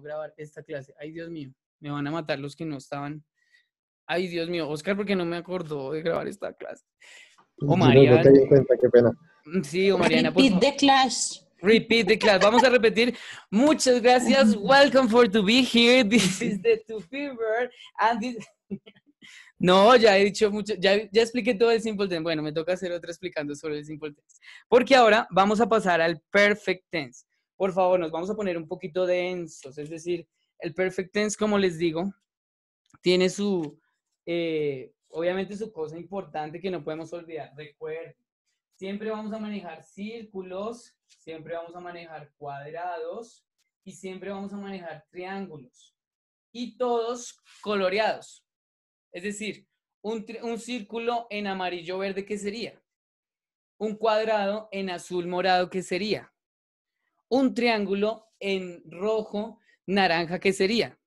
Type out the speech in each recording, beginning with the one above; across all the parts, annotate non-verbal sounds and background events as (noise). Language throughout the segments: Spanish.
grabar esta clase. Ay, Dios mío, me van a matar los que no estaban. Ay, Dios mío, Oscar, porque no me acordó de grabar esta clase. O Mariana. Mm, sí, o Mariana. Repeat the class. Repeat the class. Vamos a repetir. Muchas gracias. (laughs) Welcome for to be here. This is the to fever. And this... (laughs) No, ya he dicho mucho, ya, ya expliqué todo el simple tense. Bueno, me toca hacer otra explicando sobre el simple tense. Porque ahora vamos a pasar al perfect tense por favor, nos vamos a poner un poquito densos. Es decir, el perfect tense, como les digo, tiene su, eh, obviamente su cosa importante que no podemos olvidar. Recuerden, siempre vamos a manejar círculos, siempre vamos a manejar cuadrados y siempre vamos a manejar triángulos. Y todos coloreados. Es decir, un, un círculo en amarillo verde, ¿qué sería? Un cuadrado en azul morado, ¿qué sería? un triángulo en rojo, naranja, ¿qué sería?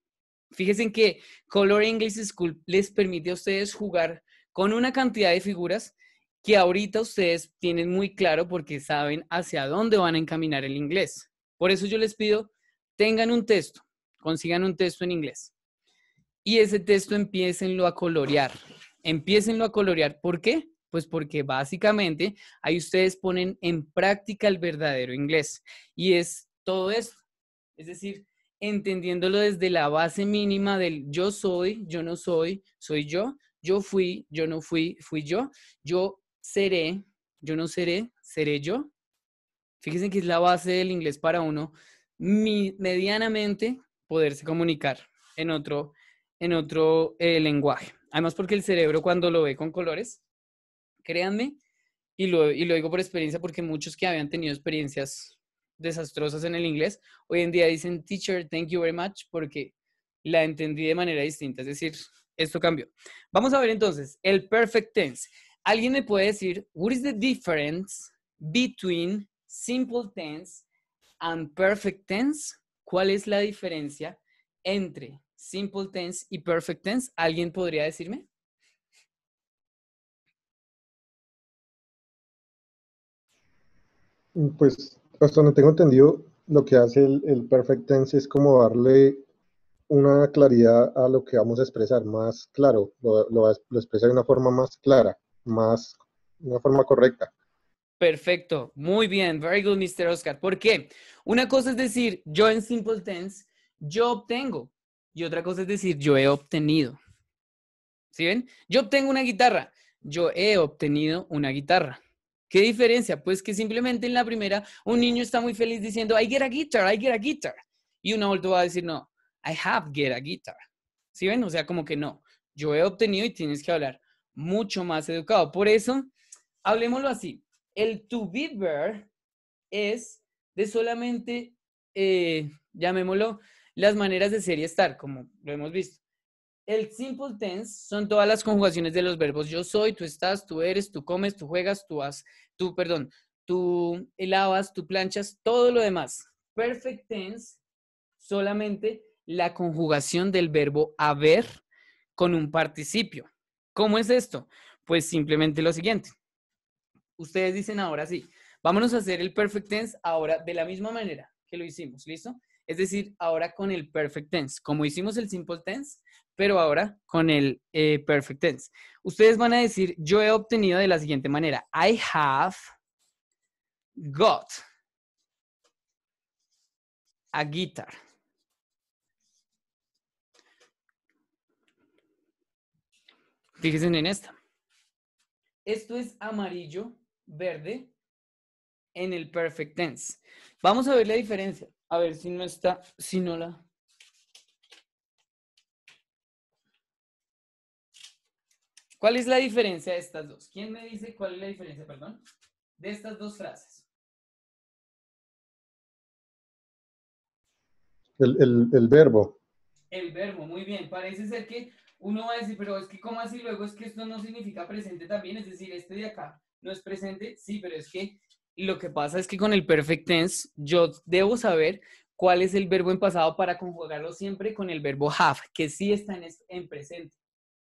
Fíjense que Color English School les permite a ustedes jugar con una cantidad de figuras que ahorita ustedes tienen muy claro porque saben hacia dónde van a encaminar el inglés. Por eso yo les pido, tengan un texto, consigan un texto en inglés y ese texto empiecenlo a colorear. Empiecenlo a colorear. ¿Por qué? Pues porque básicamente ahí ustedes ponen en práctica el verdadero inglés. Y es todo eso. Es decir, entendiéndolo desde la base mínima del yo soy, yo no soy, soy yo, yo fui, yo no fui, fui yo, yo seré, yo no seré, seré yo. Fíjense que es la base del inglés para uno medianamente poderse comunicar en otro, en otro eh, lenguaje. Además porque el cerebro cuando lo ve con colores, créanme, y lo, digo por experiencia porque muchos que habían tenido experiencias desastrosas en el inglés, hoy en día dicen, teacher, thank you very much, porque la entendí de manera distinta, es decir, esto cambió. Vamos a ver entonces el perfect tense. ¿Alguien me puede decir, what is the difference between simple tense and perfect tense? ¿Cuál es la diferencia entre simple tense y perfect tense? ¿Alguien podría decirme? Pues hasta donde tengo entendido, lo que hace el, perfect tense es como darle una claridad a lo que vamos a expresar, más claro, lo, expresa de una forma más clara, más, una forma correcta. Perfecto, muy bien, very good, Mr. Oscar. ¿Por qué? Una cosa es decir yo en simple tense, yo obtengo, y otra cosa es decir yo he obtenido. ¿Sí ven? Yo obtengo una guitarra, yo he obtenido una guitarra. ¿Qué diferencia? Pues que simplemente en la primera un niño está muy feliz diciendo, I get a guitar, I get a guitar. Y un adulto va a decir, no, I have get a guitar. ¿Sí ven? O sea, como que no, yo he obtenido y tienes que hablar mucho más educado. Por eso, hablemoslo así. El to be verb es de solamente, eh, llamémoslo, las maneras de ser y estar, como lo hemos visto. El simple tense son todas las conjugaciones de los verbos yo soy, tú estás, tú eres, tú comes, tú juegas, tú has, tú, perdón, tú lavas, tú planchas, todo lo demás. Perfect tense, solamente la conjugación del verbo haber con un participio. ¿Cómo es esto? Pues simplemente lo siguiente. Ustedes dicen ahora sí, vámonos a hacer el perfect tense ahora de la misma manera que lo hicimos, ¿listo? Es decir, ahora con el perfect tense, como hicimos el simple tense, pero ahora con el eh, perfect tense. Ustedes van a decir, yo he obtenido de la siguiente manera. I have got a guitar. Fíjense en esta. Esto es amarillo, verde, en el perfect tense. Vamos a ver la diferencia. A ver si no está, si no la. ¿Cuál es la diferencia de estas dos? ¿Quién me dice cuál es la diferencia, perdón, de estas dos frases? El, verbo. El verbo, muy bien. Parece ser que uno va a decir, pero es que ¿cómo así? Luego es que esto no significa presente también, es decir, este de acá no es presente, sí, pero es que lo que pasa es que con el perfect tense yo debo saber cuál es el verbo en pasado para conjugarlo siempre con el verbo have, que sí está en, presente.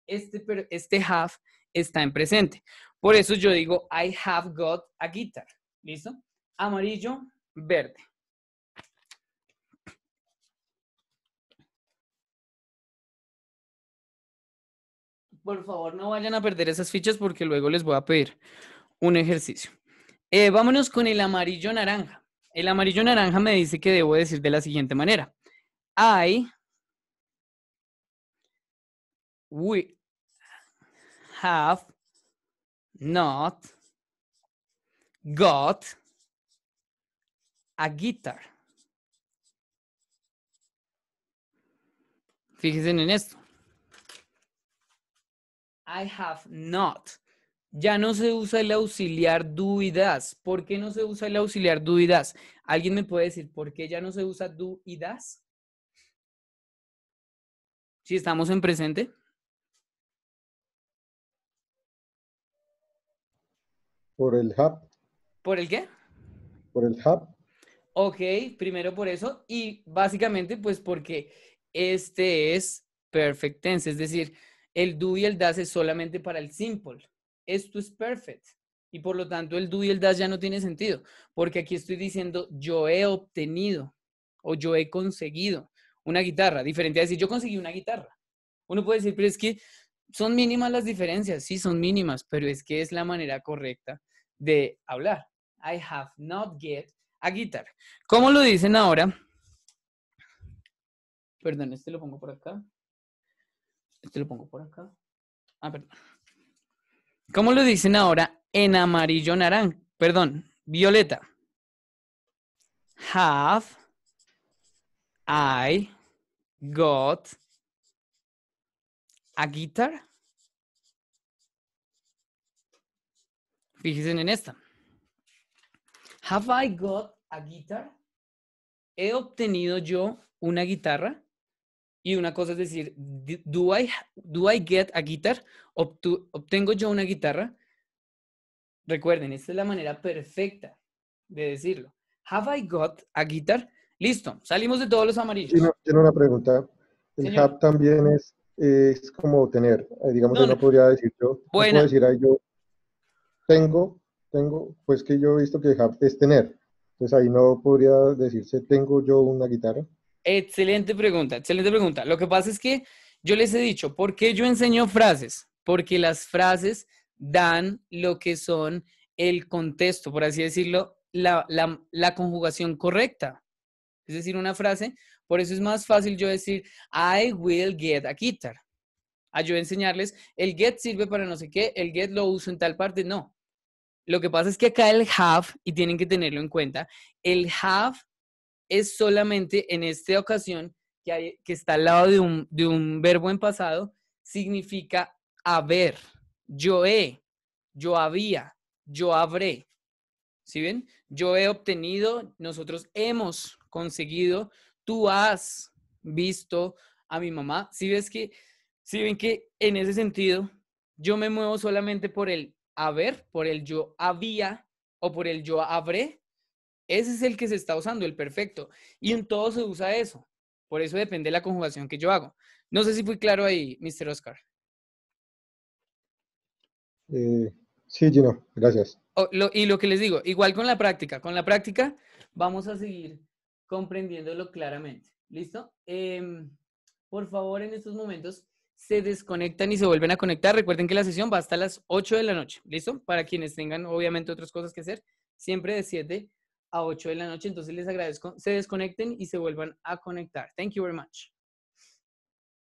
Este, este have está en presente. Por eso yo digo, I have got a guitar. ¿Listo? Amarillo, verde. Por favor, no vayan a perder esas fichas porque luego les voy a pedir un ejercicio. Eh, vámonos con el amarillo naranja. El amarillo naranja me dice que debo decir de la siguiente manera. I we have not got a guitar. Fíjense en esto. I have not ya no se usa el auxiliar do y das. ¿Por qué no se usa el auxiliar do y das? ¿Alguien me puede decir por qué ya no se usa do y das? Si estamos en presente. Por el hub. ¿Por el qué? Por el hub. Ok, primero por eso. Y básicamente, pues porque este es perfect tense, es decir, el do y el das es solamente para el simple esto es perfect. Y por lo tanto el do y el das ya no tiene sentido, porque aquí estoy diciendo yo he obtenido o yo he conseguido una guitarra, diferente a decir yo conseguí una guitarra. Uno puede decir, pero es que son mínimas las diferencias, sí, son mínimas, pero es que es la manera correcta de hablar. I have not get a guitar. ¿Cómo lo dicen ahora? Perdón, este lo pongo por acá. Este lo pongo por acá. Ah, perdón. ¿Cómo lo dicen ahora en amarillo naranja? Perdón, violeta. Have I got a guitar? Fíjense en esta. Have I got a guitar? ¿He obtenido yo una guitarra? Y una cosa es decir, do I, do I get a guitar? ¿Obtengo yo una guitarra? Recuerden, esta es la manera perfecta de decirlo. ¿Have I got a guitar? Listo, salimos de todos los amarillos. Sí, Tiene una pregunta. El hub también es, es como tener. Eh, digamos, que no, podría decir yo. Bueno. decir, ahí yo tengo, tengo, pues que yo he visto que have es tener. Entonces ahí no podría decirse, tengo yo una guitarra. Excelente pregunta, excelente pregunta. Lo que pasa es que yo les he dicho, ¿por qué yo enseño frases? Porque las frases dan lo que son el contexto, por así decirlo, la, la, la conjugación correcta. Es decir, una frase, por eso es más fácil yo decir, I will get a guitar. A yo enseñarles, el get sirve para no sé qué, el get lo uso en tal parte, no. Lo que pasa es que acá el have, y tienen que tenerlo en cuenta, el have es solamente en esta ocasión que, está al lado de un, verbo en pasado, significa haber, yo he, yo había, yo habré. si ven? Yo he obtenido, nosotros hemos conseguido, tú has visto a mi mamá. Si ves que, si ¿sí ven que en ese sentido, yo me muevo solamente por el haber, por el yo había o por el yo habré, ese es el que se está usando, el perfecto. Y en todo se usa eso. Por eso depende de la conjugación que yo hago. No sé si fui claro ahí, Mr. Oscar. Eh, sí, Gino, gracias. y lo que les digo, igual con la práctica. Con la práctica vamos a seguir comprendiéndolo claramente. ¿Listo? Em, por favor, en estos momentos se desconectan y se vuelven a conectar. Recuerden que la sesión va hasta las 8 de la noche. ¿Listo? Para quienes tengan, obviamente, otras cosas que hacer, siempre de 7 a 8 de la noche. Entonces les agradezco, se desconecten y se vuelvan a conectar. Thank you very much.